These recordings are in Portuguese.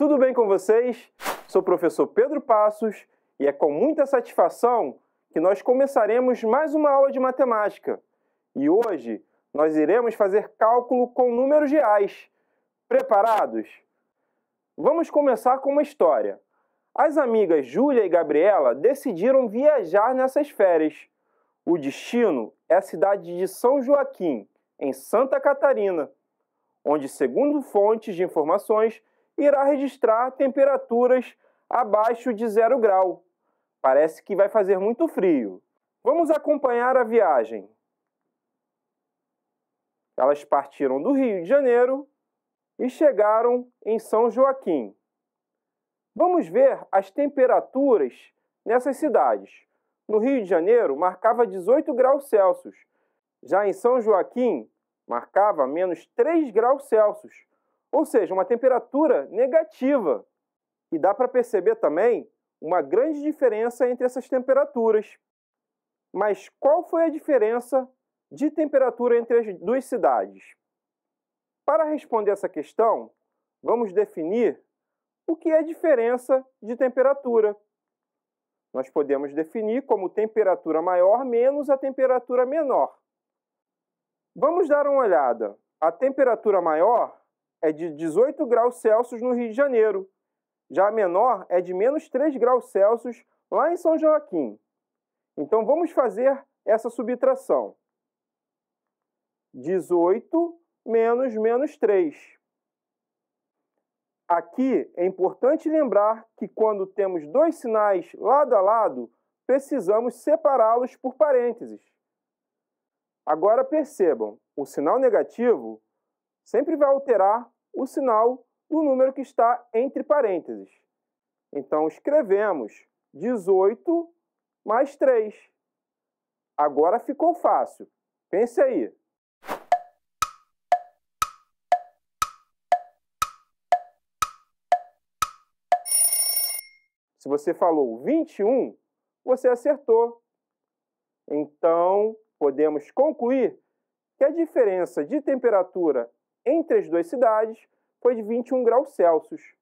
Tudo bem com vocês? Sou o professor Pedro Passos e é com muita satisfação que nós começaremos mais uma aula de matemática. E hoje nós iremos fazer cálculo com números reais. Preparados? Vamos começar com uma história. As amigas Júlia e Gabriela decidiram viajar nessas férias. O destino é a cidade de São Joaquim, em Santa Catarina, onde, segundo fontes de informações, irá registrar temperaturas abaixo de zero grau. Parece que vai fazer muito frio. Vamos acompanhar a viagem. Elas partiram do Rio de Janeiro e chegaram em São Joaquim. Vamos ver as temperaturas nessas cidades. No Rio de Janeiro, marcava 18 graus Celsius. Já em São Joaquim, marcava menos 3 graus Celsius ou seja, uma temperatura negativa. E dá para perceber também uma grande diferença entre essas temperaturas. Mas qual foi a diferença de temperatura entre as duas cidades? Para responder essa questão, vamos definir o que é diferença de temperatura. Nós podemos definir como temperatura maior menos a temperatura menor. Vamos dar uma olhada. A temperatura maior é de 18 graus Celsius no Rio de Janeiro. Já a menor é de menos 3 graus Celsius lá em São Joaquim. Então vamos fazer essa subtração. 18 menos menos 3. Aqui é importante lembrar que quando temos dois sinais lado a lado, precisamos separá-los por parênteses. Agora percebam, o sinal negativo sempre vai alterar o sinal do número que está entre parênteses. Então, escrevemos 18 mais 3. Agora ficou fácil. Pense aí. Se você falou 21, você acertou. Então, podemos concluir que a diferença de temperatura entre as duas cidades foi de 21 graus Celsius.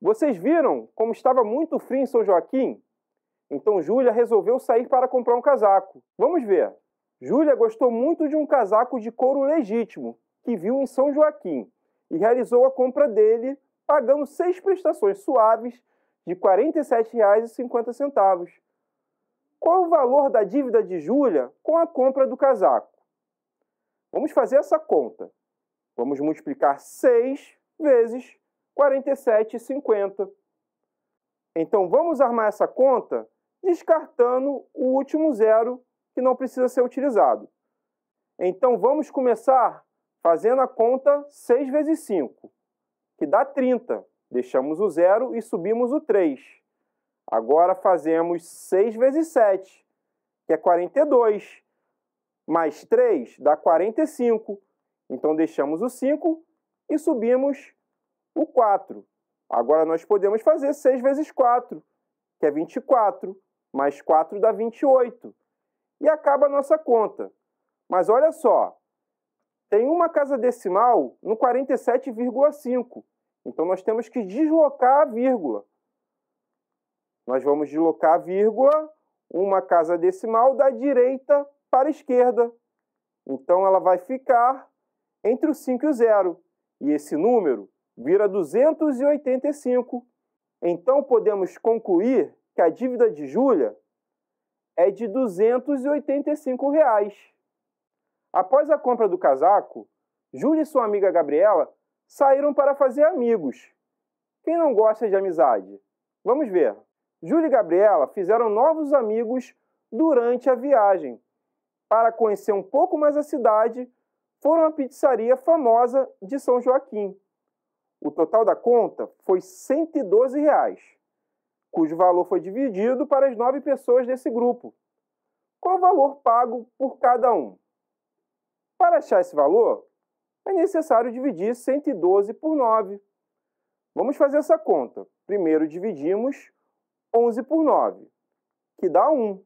Vocês viram como estava muito frio em São Joaquim? Então Júlia resolveu sair para comprar um casaco. Vamos ver. Júlia gostou muito de um casaco de couro legítimo que viu em São Joaquim e realizou a compra dele, pagando seis prestações suaves de R$ 47,50. Qual o valor da dívida de Júlia com a compra do casaco? Vamos fazer essa conta. Vamos multiplicar 6 vezes 47,50. Então vamos armar essa conta descartando o último zero que não precisa ser utilizado. Então vamos começar fazendo a conta 6 vezes 5, que dá 30. Deixamos o zero e subimos o 3. Agora fazemos 6 vezes 7, que é 42 mais 3 dá 45. Então deixamos o 5 e subimos o 4. Agora nós podemos fazer 6 vezes 4, que é 24, mais 4 dá 28. E acaba a nossa conta. Mas olha só, tem uma casa decimal no 47,5. Então nós temos que deslocar a vírgula. Nós vamos deslocar a vírgula, uma casa decimal da direita para a esquerda. Então ela vai ficar entre o 5 e o 0. E esse número vira 285. Então podemos concluir que a dívida de Júlia é de R$ 285. Reais. Após a compra do casaco, Júlia e sua amiga Gabriela saíram para fazer amigos. Quem não gosta de amizade? Vamos ver. Júlia e Gabriela fizeram novos amigos durante a viagem, para conhecer um pouco mais a cidade, foram à pizzaria famosa de São Joaquim. O total da conta foi R$ 112, reais, cujo valor foi dividido para as nove pessoas desse grupo. Qual o valor pago por cada um? Para achar esse valor, é necessário dividir 112 por 9. Vamos fazer essa conta. Primeiro dividimos 11 por 9, que dá 1.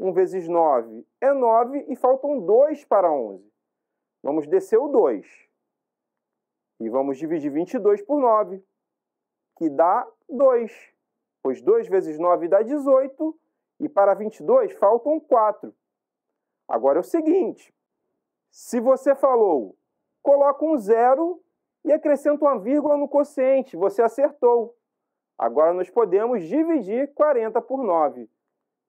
1 vezes 9 é 9 e faltam 2 para 11. Vamos descer o 2. E vamos dividir 22 por 9, que dá 2. Pois 2 vezes 9 dá 18 e para 22 faltam 4. Agora é o seguinte, se você falou, coloca um zero e acrescenta uma vírgula no quociente, você acertou. Agora nós podemos dividir 40 por 9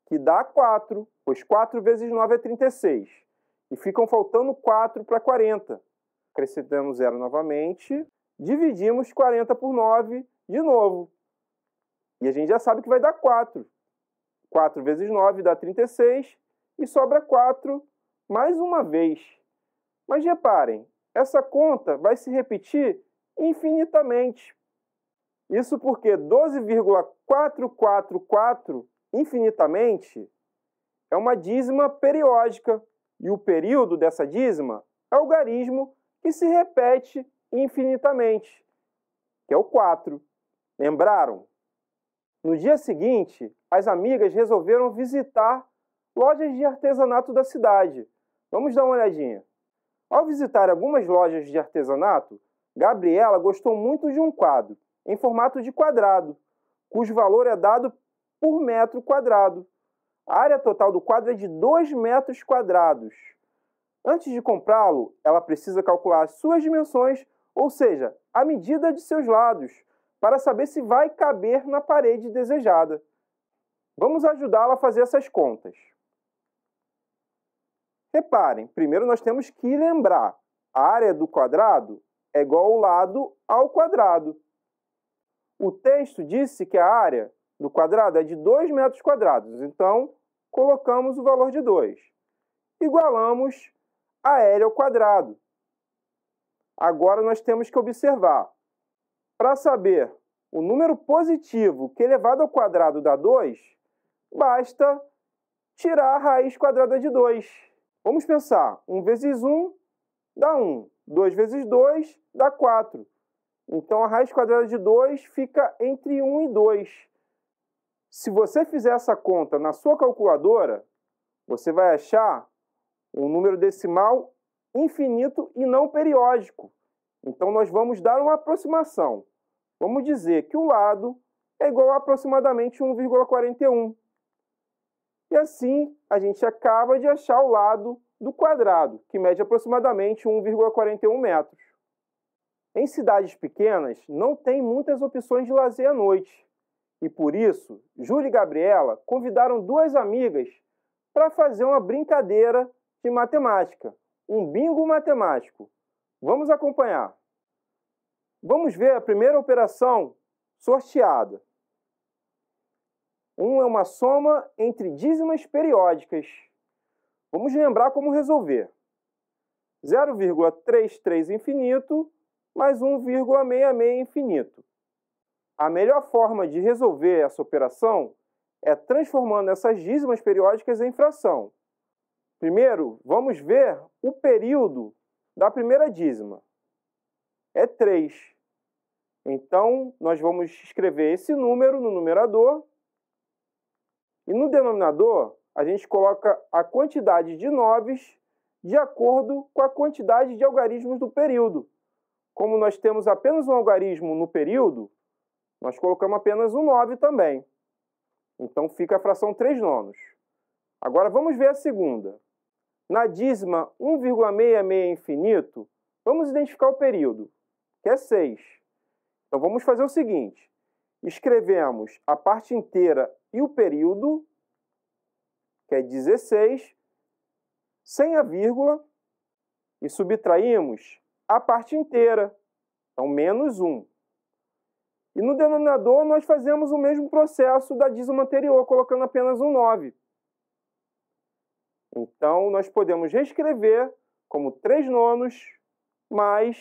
que dá 4, pois 4 vezes 9 é 36. E ficam faltando 4 para 40. Acrescentamos 0 novamente, dividimos 40 por 9 de novo. E a gente já sabe que vai dar 4. 4 vezes 9 dá 36 e sobra 4 mais uma vez. Mas reparem, essa conta vai se repetir infinitamente. Isso porque 12,444 infinitamente é uma dízima periódica, e o período dessa dízima é o algarismo que se repete infinitamente, que é o 4. Lembraram? No dia seguinte, as amigas resolveram visitar lojas de artesanato da cidade. Vamos dar uma olhadinha. Ao visitar algumas lojas de artesanato, Gabriela gostou muito de um quadro, em formato de quadrado, cujo valor é dado por metro quadrado. A área total do quadro é de 2 metros quadrados. Antes de comprá-lo, ela precisa calcular suas dimensões, ou seja, a medida de seus lados, para saber se vai caber na parede desejada. Vamos ajudá-la a fazer essas contas. Reparem, primeiro nós temos que lembrar, a área do quadrado é igual ao lado ao quadrado. O texto disse que a área do quadrado é de 2 metros quadrados. Então, colocamos o valor de 2. Igualamos a L ao quadrado. Agora, nós temos que observar. Para saber o número positivo que é elevado ao quadrado dá 2, basta tirar a raiz quadrada de 2. Vamos pensar, 1 vezes 1 dá 1, 2 vezes 2 dá 4. Então, a raiz quadrada de 2 fica entre 1 e 2. Se você fizer essa conta na sua calculadora, você vai achar um número decimal infinito e não periódico. Então, nós vamos dar uma aproximação. Vamos dizer que o lado é igual a aproximadamente 1,41. E assim, a gente acaba de achar o lado do quadrado, que mede aproximadamente 1,41 metros. Em cidades pequenas, não tem muitas opções de lazer à noite. E por isso, Júlia e Gabriela convidaram duas amigas para fazer uma brincadeira de matemática, um bingo matemático. Vamos acompanhar. Vamos ver a primeira operação sorteada. 1 um é uma soma entre dízimas periódicas. Vamos lembrar como resolver. 0,33 infinito mais 1,66 infinito. A melhor forma de resolver essa operação é transformando essas dízimas periódicas em fração. Primeiro, vamos ver o período da primeira dízima. É 3. Então, nós vamos escrever esse número no numerador. E no denominador, a gente coloca a quantidade de noves de acordo com a quantidade de algarismos do período. Como nós temos apenas um algarismo no período, nós colocamos apenas um 9 também. Então fica a fração 3 nonos. Agora vamos ver a segunda. Na dízima 1,66 infinito, vamos identificar o período, que é 6. Então vamos fazer o seguinte. Escrevemos a parte inteira e o período, que é 16, sem a vírgula, e subtraímos a parte inteira, então menos 1. E no denominador nós fazemos o mesmo processo da dízima anterior, colocando apenas um 9. Então nós podemos reescrever como 3 nonos mais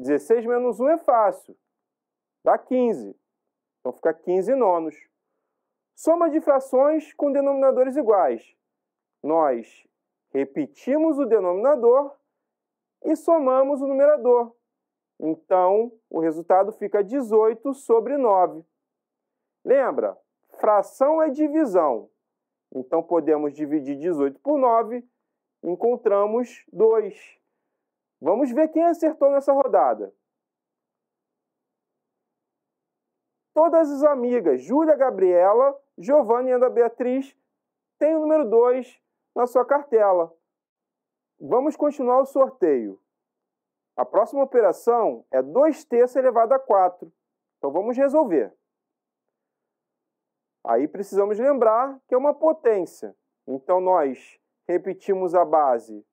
16 menos 1 é fácil, dá 15. Então fica 15 nonos. Soma de frações com denominadores iguais. Nós repetimos o denominador e somamos o numerador. Então, o resultado fica 18 sobre 9. Lembra? Fração é divisão. Então, podemos dividir 18 por 9, encontramos 2. Vamos ver quem acertou nessa rodada. Todas as amigas, Júlia, Gabriela, Giovanna e Ana Beatriz, têm o número 2 na sua cartela. Vamos continuar o sorteio. A próxima operação é 2 terços elevado a 4. Então vamos resolver. Aí precisamos lembrar que é uma potência. Então nós repetimos a base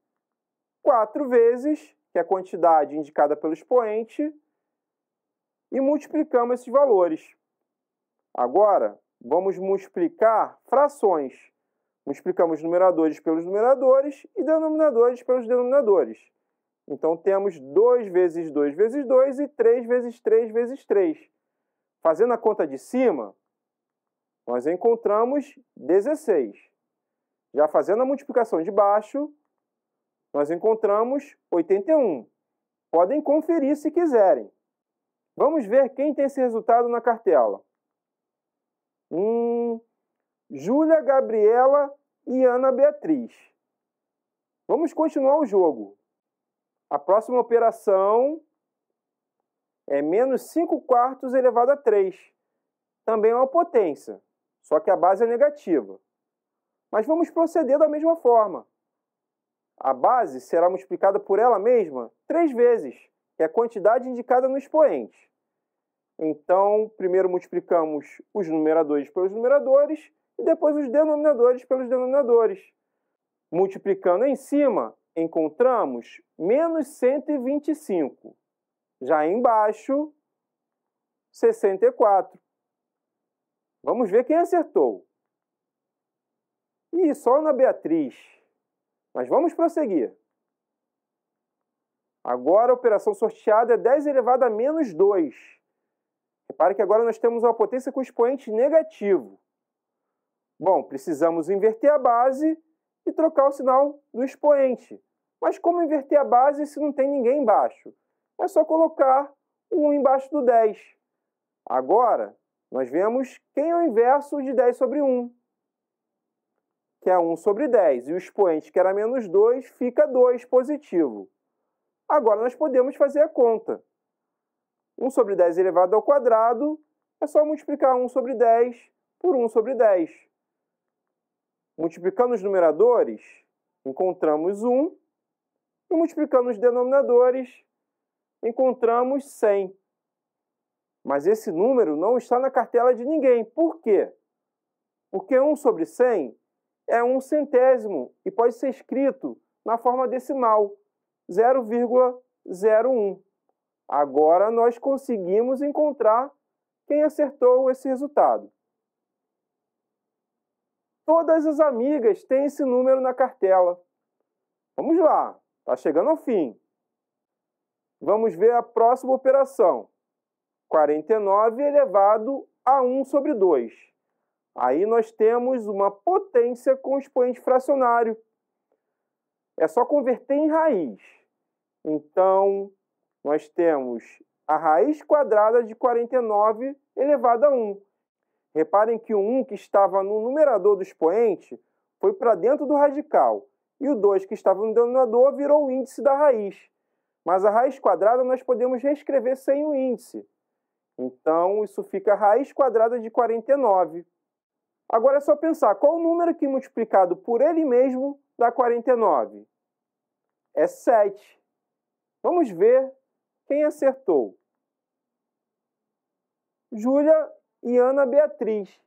quatro vezes, que é a quantidade indicada pelo expoente, e multiplicamos esses valores. Agora, vamos multiplicar frações. Multiplicamos numeradores pelos numeradores e denominadores pelos denominadores. Então temos 2 vezes 2 vezes 2 e 3 vezes 3 vezes 3. Fazendo a conta de cima, nós encontramos 16. Já fazendo a multiplicação de baixo, nós encontramos 81. Podem conferir se quiserem. Vamos ver quem tem esse resultado na cartela. Hum, Júlia, Gabriela e Ana Beatriz. Vamos continuar o jogo. A próxima operação é menos 5 quartos elevado a 3. Também é uma potência, só que a base é negativa. Mas vamos proceder da mesma forma. A base será multiplicada por ela mesma três vezes, que é a quantidade indicada no expoente. Então, primeiro multiplicamos os numeradores pelos numeradores e depois os denominadores pelos denominadores. Multiplicando em cima, encontramos menos 125. Já embaixo, 64. Vamos ver quem acertou. E só na Beatriz. Mas vamos prosseguir. Agora a operação sorteada é 10 elevado a menos 2. Repare que agora nós temos uma potência com expoente negativo. Bom, precisamos inverter a base e trocar o sinal do expoente. Mas como inverter a base se não tem ninguém embaixo? É só colocar 1 embaixo do 10. Agora, nós vemos quem é o inverso de 10 sobre 1, que é 1 sobre 10. E o expoente, que era menos 2, fica 2 positivo. Agora, nós podemos fazer a conta. 1 sobre 10 elevado ao quadrado é só multiplicar 1 sobre 10 por 1 sobre 10. Multiplicando os numeradores, encontramos 1 e multiplicando os denominadores, encontramos 100. Mas esse número não está na cartela de ninguém. Por quê? Porque 1 sobre 100 é um centésimo e pode ser escrito na forma decimal, 0,01. Agora nós conseguimos encontrar quem acertou esse resultado. Todas as amigas têm esse número na cartela. Vamos lá. Está chegando ao fim. Vamos ver a próxima operação. 49 elevado a 1 sobre 2. Aí nós temos uma potência com expoente fracionário. É só converter em raiz. Então, nós temos a raiz quadrada de 49 elevado a 1. Reparem que o 1 que estava no numerador do expoente foi para dentro do radical e o 2, que estava no denominador, virou o índice da raiz. Mas a raiz quadrada nós podemos reescrever sem o índice. Então, isso fica raiz quadrada de 49. Agora é só pensar, qual o número que multiplicado por ele mesmo dá 49? É 7. Vamos ver quem acertou. Júlia e Ana Beatriz.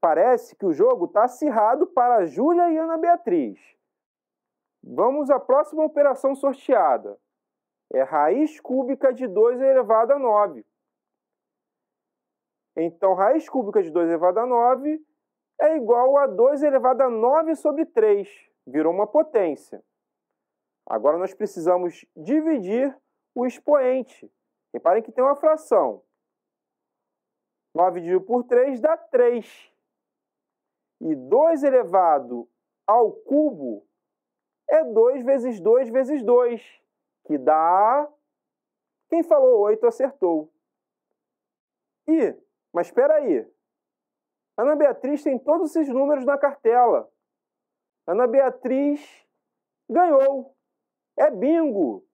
Parece que o jogo está acirrado para Júlia e Ana Beatriz. Vamos à próxima operação sorteada. É raiz cúbica de 2 elevado a 9. Então, raiz cúbica de 2 elevado a 9 é igual a 2 elevado a 9 sobre 3. Virou uma potência. Agora, nós precisamos dividir o expoente. Reparem que tem uma fração. 9 dividido por 3 dá 3. E 2 elevado ao cubo é 2 vezes 2 vezes 2, que dá... Quem falou 8 acertou. E, mas espera aí, Ana Beatriz tem todos esses números na cartela. Ana Beatriz ganhou. É bingo.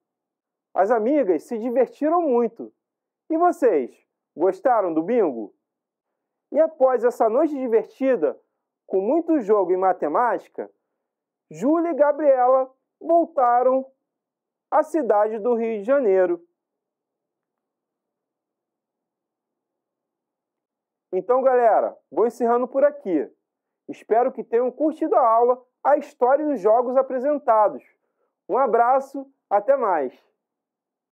As amigas se divertiram muito. E vocês, gostaram do bingo? E após essa noite divertida, com muito jogo em matemática, Júlia e Gabriela voltaram à cidade do Rio de Janeiro. Então, galera, vou encerrando por aqui. Espero que tenham curtido a aula, a história e os jogos apresentados. Um abraço, até mais!